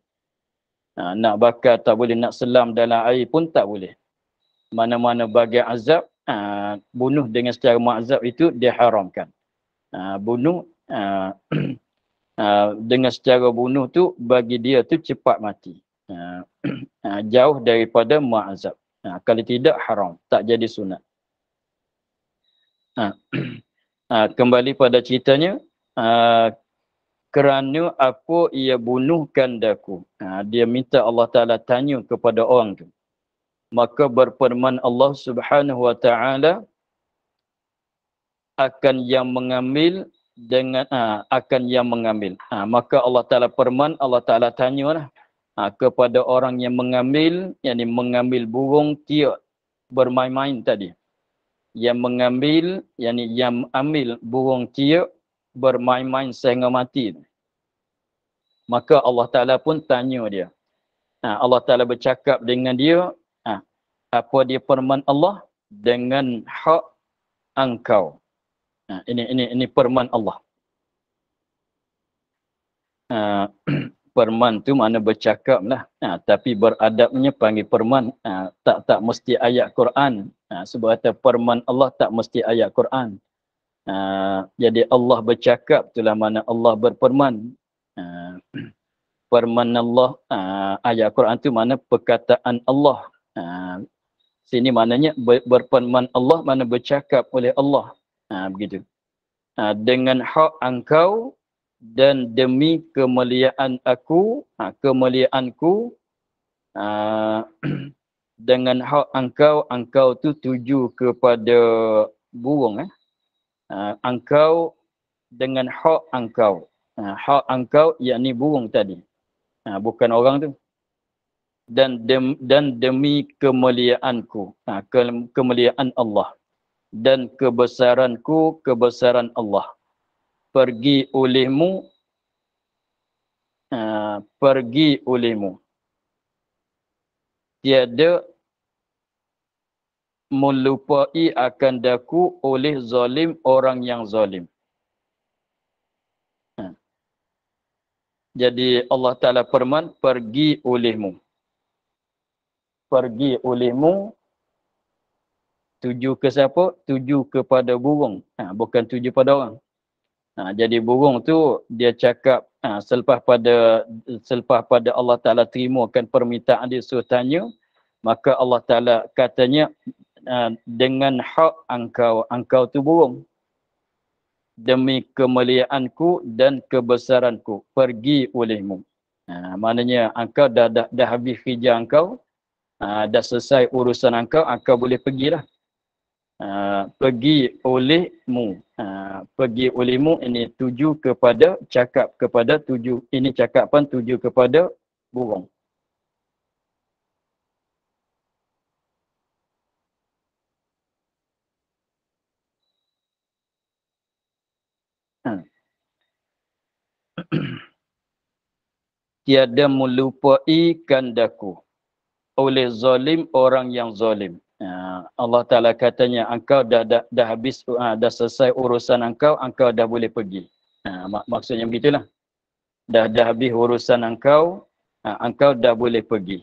ha, nak bakar tak boleh nak selam dalam air pun tak boleh mana-mana bagi azab ha, bunuh dengan secara mazab itu diharamkan ha, bunuh Ah, ah, dengan secara bunuh tu bagi dia tu cepat mati ah, jauh daripada muazab kalau tidak haram tak jadi sunat kembali pada ceritanya kerana apa ia bunuhkan daku dia minta Allah Taala tanya kepada orang tu maka berperman Allah Subhanahu wa taala akan yang mengambil dengan ha, akan yang mengambil. Ha, maka Allah Taala perman Allah Taala tanya lah ha, ah, kepada orang yang mengambil, yang mengambil burung tiup bermain-main tadi. Yang mengambil, yang yang ambil burung tiup bermain-main sehingga mati. Maka Allah Taala pun tanya dia. Ha, Allah Taala bercakap dengan dia. Ha, apa dia perman Allah dengan hak engkau. Nah ha, ini ini ini perman Allah. Ha, perman tu mana bercakap lah. Ha, tapi beradabnya panggil perman. Ha, tak tak mesti ayat Quran. Ha, sebab kata perman Allah tak mesti ayat Quran. Ha, jadi Allah bercakap tu lah mana Allah berperman. Ha, perman Allah ha, ayat Quran tu mana perkataan Allah. Ha, sini maknanya berperman Allah mana bercakap oleh Allah. Ha, begitu. Ha, dengan hak engkau dan demi kemuliaan aku, ha, kemuliaanku ha, dengan hak engkau, engkau tu tuju kepada burung eh. Ha, engkau dengan hak engkau. Ha, hak engkau yakni burung tadi. Ha, bukan orang tu. Dan dem, dan demi kemuliaanku, ha, ke, kemuliaan Allah dan kebesaranku kebesaran Allah pergi olehmu uh, pergi olehmu tiada melupai akan daku oleh zalim orang yang zalim ha. jadi Allah Taala firman pergi olehmu pergi olehmu tuju ke siapa? Tuju kepada burung. Ha, bukan tuju pada orang. Ha, jadi burung tu dia cakap ha, selepas pada selepas pada Allah Taala terimakan permintaan dia suruh tanya maka Allah Taala katanya ha, dengan hak engkau engkau tu burung demi kemuliaanku dan kebesaranku pergi olehmu. Ha, maknanya engkau dah, dah, dah habis kerja engkau ha, dah selesai urusan engkau engkau boleh pergilah. Ah, pergi olehmu. Uh, pergi olehmu ini tuju kepada, cakap kepada, tuju. Ini cakapan tuju kepada burung. Ah. Tiada melupai kandaku oleh zalim orang yang zalim. Ah, Allah Ta'ala katanya, engkau dah, dah, dah habis, uh, dah selesai urusan engkau, engkau dah boleh pergi. Uh, maksudnya begitulah. Dah, dah habis urusan engkau, uh, engkau dah boleh pergi.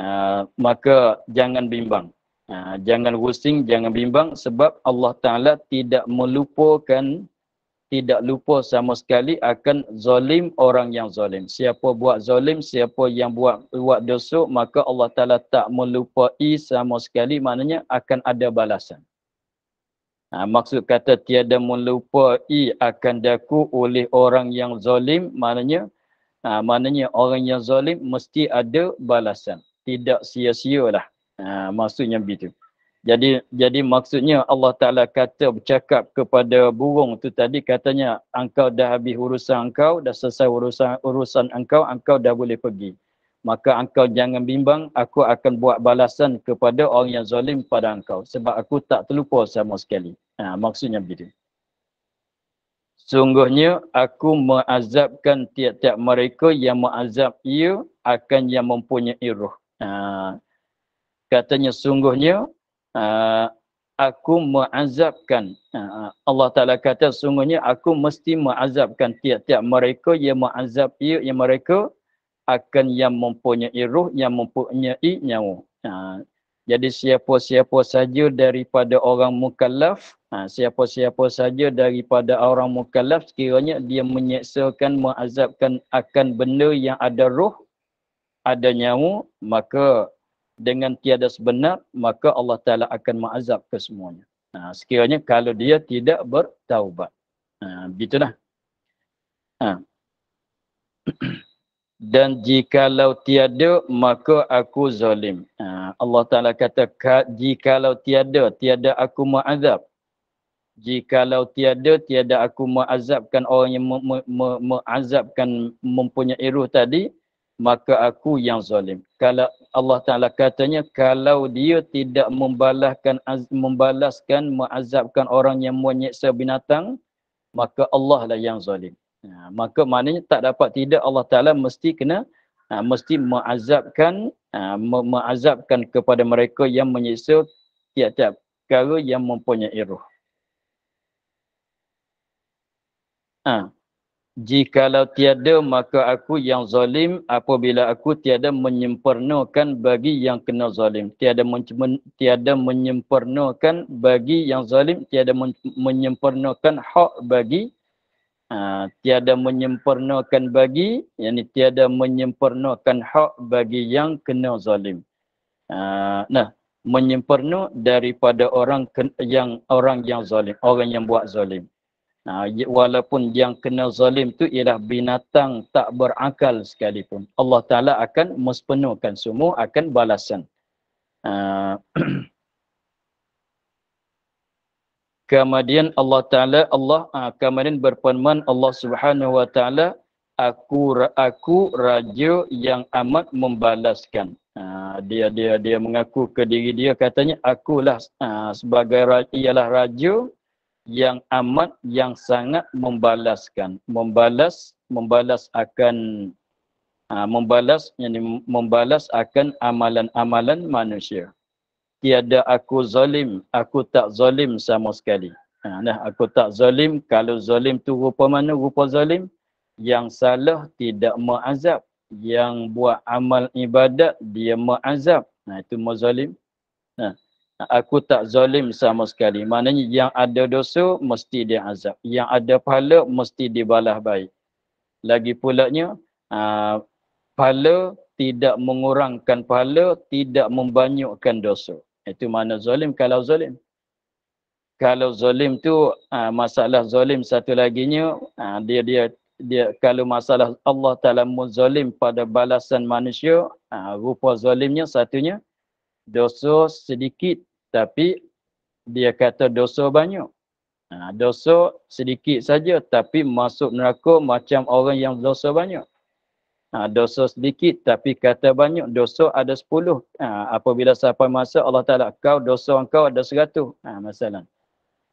Uh, maka jangan bimbang. Uh, jangan rusing, jangan bimbang sebab Allah Ta'ala tidak melupakan tidak lupa sama sekali akan zalim orang yang zalim. Siapa buat zalim, siapa yang buat buat dosa, maka Allah Ta'ala tak melupai sama sekali, maknanya akan ada balasan. Ha, maksud kata tiada melupai akan daku oleh orang yang zalim, maknanya ha, maknanya orang yang zalim mesti ada balasan. Tidak sia-sialah. Ha, maksudnya begitu. Jadi jadi maksudnya Allah Taala kata bercakap kepada burung tu tadi katanya engkau dah habis urusan engkau dah selesai urusan urusan engkau engkau dah boleh pergi. Maka engkau jangan bimbang aku akan buat balasan kepada orang yang zalim pada engkau sebab aku tak terlupa sama sekali. Ha, maksudnya begitu. Sungguhnya aku mengazabkan tiap-tiap mereka yang mengazab ia akan yang mempunyai roh. Ha, katanya sungguhnya Ah, aku mengazabkan uh, ah, Allah Taala kata sungguhnya aku mesti mengazabkan tiap-tiap mereka yang mengazab ia yang mereka akan yang mempunyai roh yang mempunyai nyawa. Uh, jadi siapa-siapa saja daripada orang mukallaf, ha, siapa-siapa saja daripada orang mukallaf sekiranya dia menyeksakan, mengazabkan akan benda yang ada roh, ada nyawa, maka dengan tiada sebenar maka Allah Taala akan mengazab ke semuanya. Ha, sekiranya kalau dia tidak bertaubat. Ha, begitulah. Ha. Dan jikalau tiada maka aku zalim. Ha, Allah Taala kata jikalau tiada tiada aku mengazab. Jikalau tiada tiada aku mengazabkan orang yang mengazabkan me- me- me- mempunyai roh tadi maka aku yang zalim. Kalau Allah Ta'ala katanya, kalau dia tidak membalaskan, membalaskan, mengazabkan orang yang menyeksa binatang, maka Allah lah yang zalim. Ha, maka maknanya tak dapat tidak Allah Ta'ala mesti kena, ha, mesti mengazabkan, ha, mengazabkan kepada mereka yang menyeksa tiap-tiap perkara yang mempunyai roh. Ha jikalau tiada maka aku yang zalim apabila aku tiada menyempurnakan bagi yang kena zalim tiada men- tiada menyempurnakan bagi yang zalim tiada men- menyempurnakan hak bagi uh, tiada menyempurnakan bagi yakni tiada menyempurnakan hak bagi yang kena zalim uh, nah menyempurna daripada orang yang orang yang zalim orang yang buat zalim walaupun yang kena zalim tu ialah binatang tak berakal sekalipun Allah Taala akan mespenuhkan semua akan balasan ah, kemudian Allah Taala Allah ah, kemudian berfirman Allah Subhanahu Wa Taala aku aku raja yang amat membalaskan ah, dia dia dia mengaku ke diri dia katanya akulah sebagai ialah raja yang amat yang sangat membalaskan membalas membalas akan uh, membalas yakni membalas akan amalan-amalan manusia tiada aku zalim aku tak zalim sama sekali ha, nah aku tak zalim kalau zalim tu rupa mana rupa zalim yang salah tidak mengazab yang buat amal ibadat dia mengazab nah itu mazalim aku tak zalim sama sekali. Maknanya yang ada dosa mesti dia azab. Yang ada pahala mesti dibalas baik. Lagi pulaknya aa, ah, pahala tidak mengurangkan pahala, tidak membanyakkan dosa. Itu mana zalim kalau zalim. Kalau zalim tu aa, ah, masalah zalim satu laginya aa, ah, dia dia dia kalau masalah Allah Taala menzalim pada balasan manusia aa, rupa zalimnya satunya dosa sedikit tapi dia kata dosa banyak. Ha, dosa sedikit saja tapi masuk neraka macam orang yang dosa banyak. Ha, dosa sedikit tapi kata banyak. Dosa ada sepuluh. Ha, apabila sampai masa Allah Ta'ala kau dosa engkau ada seratus. Ha, masalah.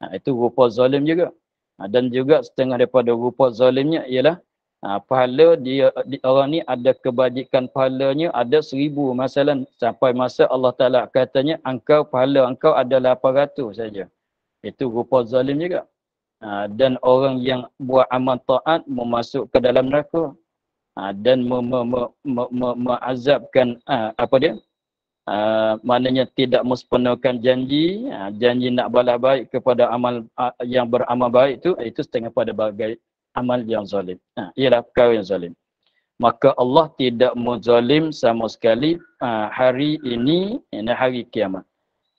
Ha, itu rupa zalim juga. Ha, dan juga setengah daripada rupa zalimnya ialah Ha, pahala dia, dia orang ni ada kebajikan pahalanya ada seribu masalah sampai masa Allah Ta'ala katanya engkau pahala engkau ada 800 saja. Itu rupa zalim juga. Ha, dan orang yang buat amal taat memasuk ke dalam neraka ha, dan mengazabkan me, me, me, me, me ha, apa dia? Ha, maknanya tidak mempunyai janji, ha, janji nak balas baik kepada amal ha, yang beramal baik itu, itu setengah pada bagai amal yang zalim. Ha, ialah perkara yang zalim. Maka Allah tidak muzalim sama sekali ha, hari ini, ini hari kiamat.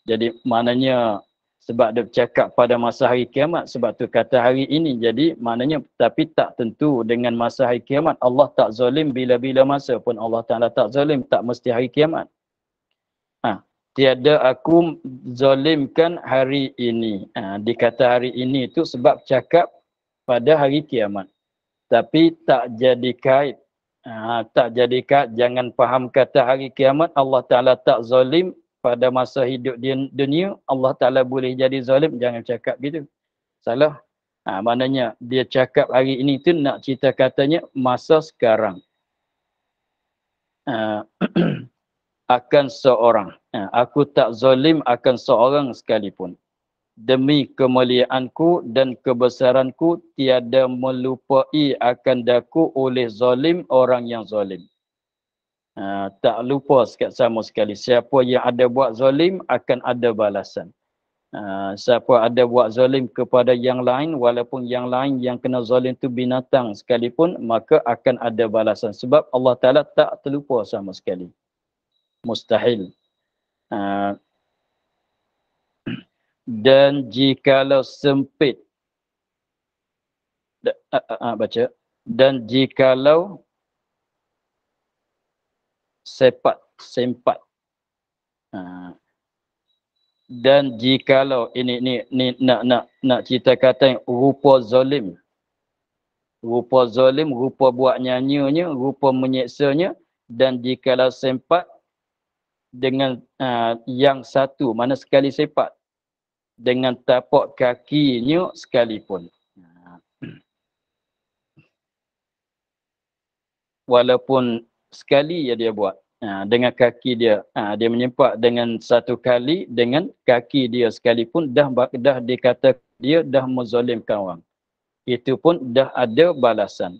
Jadi maknanya sebab dia bercakap pada masa hari kiamat, sebab tu kata hari ini. Jadi maknanya tapi tak tentu dengan masa hari kiamat. Allah tak zalim bila-bila masa pun Allah Ta'ala tak zalim. Tak mesti hari kiamat. Ha, tiada aku zalimkan hari ini. Ha, dikata hari ini tu sebab cakap pada hari kiamat. Tapi tak jadi kait. Ha, tak jadi kait. Jangan faham kata hari kiamat Allah Ta'ala tak zalim pada masa hidup di dunia Allah Ta'ala boleh jadi zalim. Jangan cakap gitu. Salah. Ha, maknanya dia cakap hari ini tu nak cerita katanya masa sekarang. Ha, akan seorang. Ha, aku tak zalim akan seorang sekalipun demi kemuliaanku dan kebesaranku tiada melupai akan daku oleh zalim orang yang zalim. Ha, tak lupa sekat sama sekali. Siapa yang ada buat zalim akan ada balasan. Ha, siapa ada buat zalim kepada yang lain walaupun yang lain yang kena zalim tu binatang sekalipun maka akan ada balasan sebab Allah Ta'ala tak terlupa sama sekali. Mustahil. Ha, dan jikalau sempit da, a, a, a, baca dan jikalau sepat sempat ha. dan jikalau ini ni ni nak nak nak cerita kata yang rupa zalim rupa zalim rupa buat nyanyinya rupa menyeksanya dan jikalau sempat dengan uh, yang satu mana sekali sepat dengan tapak kakinya sekalipun. Walaupun sekali ya dia buat ha, dengan kaki dia ha, dia menyempak dengan satu kali dengan kaki dia sekalipun dah dah dikata dia dah menzalimkan orang itu pun dah ada balasan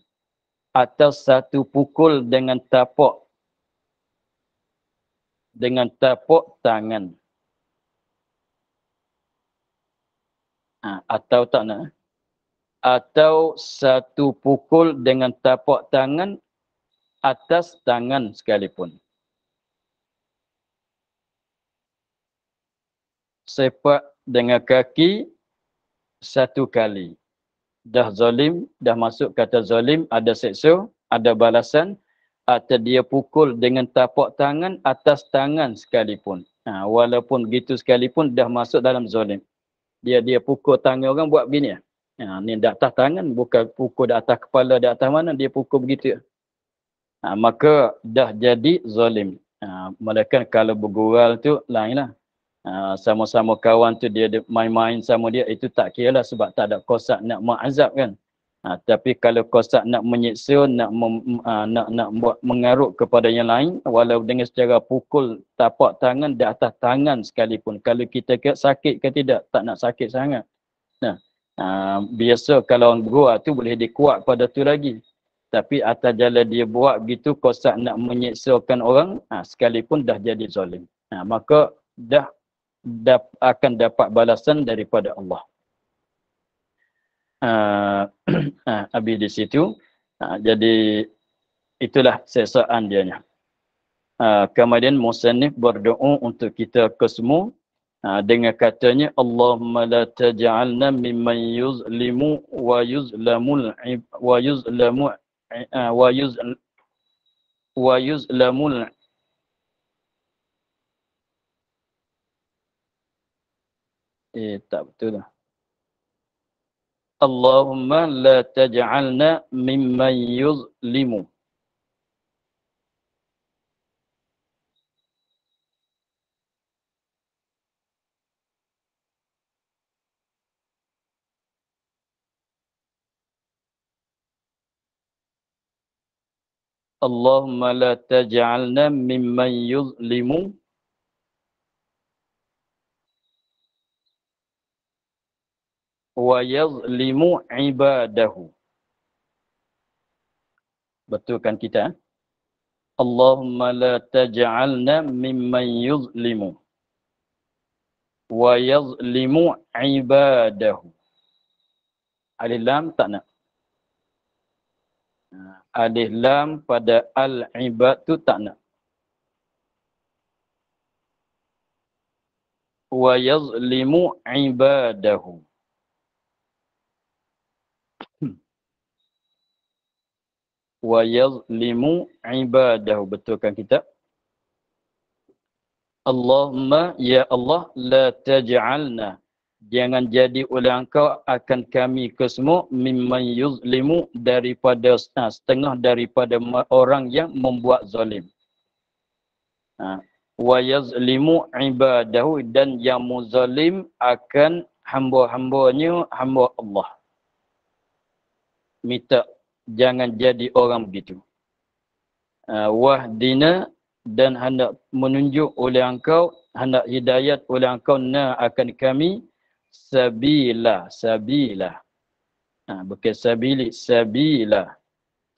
atau satu pukul dengan tapak dengan tapak tangan Ha, atau tak nak eh? atau satu pukul dengan tapak tangan atas tangan sekalipun sepak dengan kaki satu kali dah zalim dah masuk kata zalim ada seksu, ada balasan atau dia pukul dengan tapak tangan atas tangan sekalipun ha, walaupun begitu sekalipun dah masuk dalam zalim dia dia pukul tangan orang buat begini. Ha, ni di atas tangan bukan pukul di atas kepala di atas mana dia pukul begitu. Ha, maka dah jadi zalim. Ha, malaikat kalau bergurau tu lainlah. Ha, sama-sama kawan tu dia main-main sama dia itu tak kira lah sebab tak ada kosak nak mengazab kan. Ha, tapi kalau kosak nak menyiksa, nak mem, ha, nak nak buat mengaruk kepada yang lain, walau dengan secara pukul tapak tangan di atas tangan sekalipun. Kalau kita sakit ke tidak, tak nak sakit sangat. Nah, ha, biasa kalau orang berua ah, tu boleh dikuat pada tu lagi. Tapi atas jalan dia buat gitu, kosak nak menyiksakan orang, ha, sekalipun dah jadi zalim. Ha, maka dah, dah akan dapat balasan daripada Allah uh, ah, ah, Abi di situ. Uh, jadi itulah sesaan dianya. Uh, kemudian Musanif berdoa untuk kita kesemua dengan katanya Allahumma la taj'alna mimman yuzlimu wa yuzlamul wa yuzlamu wa yuz wa yuzlamul eh tak betul dah اللهم لا تجعلنا ممن يظلم اللهم لا تجعلنا ممن يظلم wa yazlimu ibadahu. Betulkan kita. Eh? Allahumma la taj'alna mimman yuzlimu wa yazlimu ibadahu. Alif lam tak nak. Ha, alif lam pada al-ibad tu tak nak. Wa yazlimu ibadahu. wa yazlimu ibadahu betulkan kita Allahumma ya Allah la taj'alna jangan jadi oleh engkau akan kami semua mimman yuzlimu daripada ha, setengah daripada orang yang membuat zalim ha wa yazlimu ibadahu dan yang muzalim akan hamba-hambanya hamba Allah minta jangan jadi orang begitu. Uh, ah, wahdina dan hendak menunjuk oleh engkau, hendak hidayat oleh engkau na akan kami sabila, sabila. Ha, bukan sabili, sabila.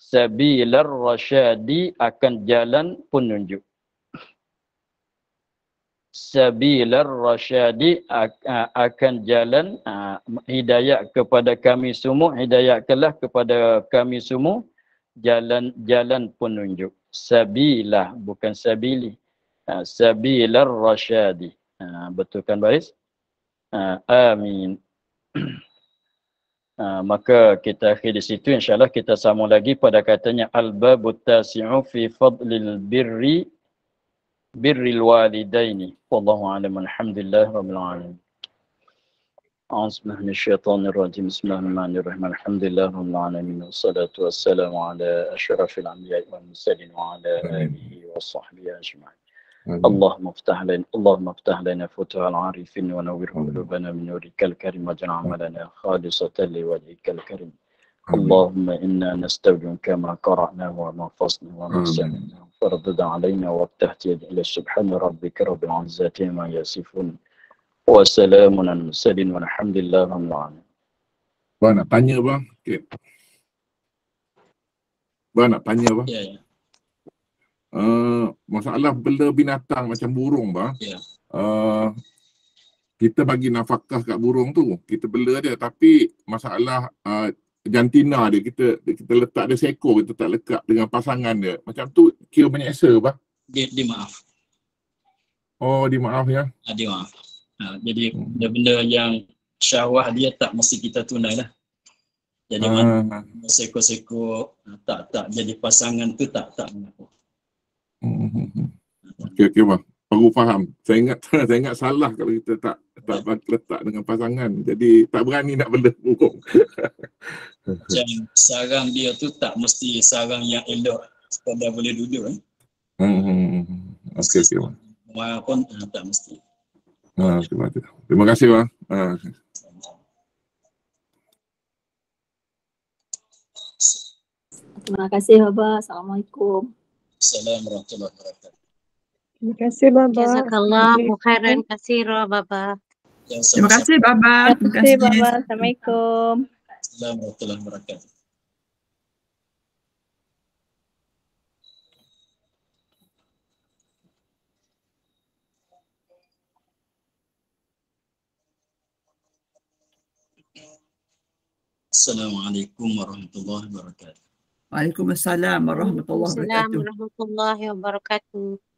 Sabila rasyadi akan jalan penunjuk sabilar rasyadi akan jalan hidayah kepada kami semua hidayahkanlah kepada kami semua jalan jalan penunjuk sabilah bukan sabili sabilar rasyadi betulkan baris amin maka kita akhir di situ insyaallah kita sambung lagi pada katanya al babu tasi'u fi fadlil birri بر الوالدين والله أعلم الحمد لله رب العالمين أعوذ بالله من الشيطان الرجيم بسم الله الرحمن الرحيم الحمد لله رب العالمين والصلاة والسلام على أشرف الأنبياء والمرسلين وعلى آله وصحبه أجمعين اللهم افتح لنا اللهم افتح لنا فتوح العارفين ونور قلوبنا من نورك الكريم واجعل عملنا خالصة لوجهك الكريم اللهم إنا نستودعك ما قرأناه وما فصلناه وما سمعناه فردد علينا وبتهتد إلى سبحان ربك رب العزة ما يصفون وسلام على المرسلين والحمد لله رب العالمين. Bang nak tanya bang? Okay. Uh, ya, ya. ah, masalah bela binatang macam burung bang. Yeah. Ya. Uh, kita bagi nafkah kat burung tu. Kita bela dia tapi masalah uh, jantina dia kita kita letak dia seekor kita tak lekat dengan pasangan dia macam tu kira menyeksa apa dia di maaf oh di maaf ya ha, ah, di maaf ha, jadi hmm. benda-benda yang syahwah dia tak mesti kita tunai lah jadi ha. mana ah. seko-seko ah, tak tak jadi pasangan tu tak tak mengapa hmm, hmm, Okey, okey, bang baru faham. Saya ingat saya ingat salah kalau kita tak tak ya. letak dengan pasangan. Jadi tak berani nak bela burung. Macam sarang dia tu tak mesti sarang yang elok sekadar boleh duduk eh. Hmm. hmm, hmm, hmm. Okey okey. Walaupun eh, tak mesti. Ha, terima kasih. Terima kasih bang. Ha. Terima kasih Bapak. Assalamualaikum. Assalamualaikum warahmatullahi wabarakatuh. Terima kasih Baba. Jazakallah khairan kasira Baba. Terima kasih Baba. Terima kasih Baba. Assalamualaikum. Assalamualaikum warahmatullahi Assalamualaikum warahmatullahi wabarakatuh. Waalaikumsalam warahmatullahi wabarakatuh. Assalamualaikum warahmatullahi wabarakatuh.